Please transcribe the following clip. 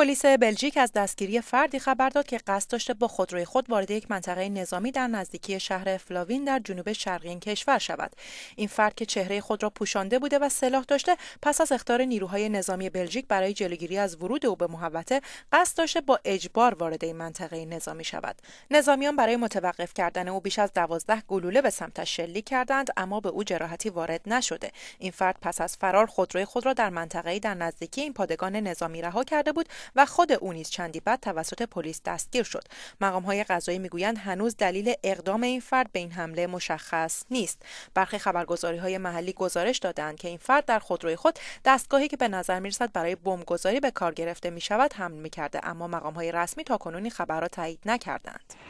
پلیس بلژیک از دستگیری فردی خبر داد که قصد داشته با خودروی خود وارد یک منطقه نظامی در نزدیکی شهر فلاوین در جنوب شرقی این کشور شود این فرد که چهره خود را پوشانده بوده و سلاح داشته پس از اختار نیروهای نظامی بلژیک برای جلوگیری از ورود او به محوطه قصد داشته با اجبار وارد این منطقه نظامی شود نظامیان برای متوقف کردن او بیش از دوازده گلوله به سمتش شلیک کردند اما به او جراحتی وارد نشده این فرد پس از فرار خودروی خود را در منطقه‌ای در نزدیکی این پادگان نظامی رها کرده بود و خود او نیز چندی بعد توسط پلیس دستگیر شد مقام های قضایی میگویند هنوز دلیل اقدام این فرد به این حمله مشخص نیست برخی خبرگزاری های محلی گزارش دادند که این فرد در خودروی خود دستگاهی که به نظر میرسد برای بمبگذاری به کار گرفته می شود حمل می کرده اما مقام های رسمی تا کنونی خبر را تایید نکردند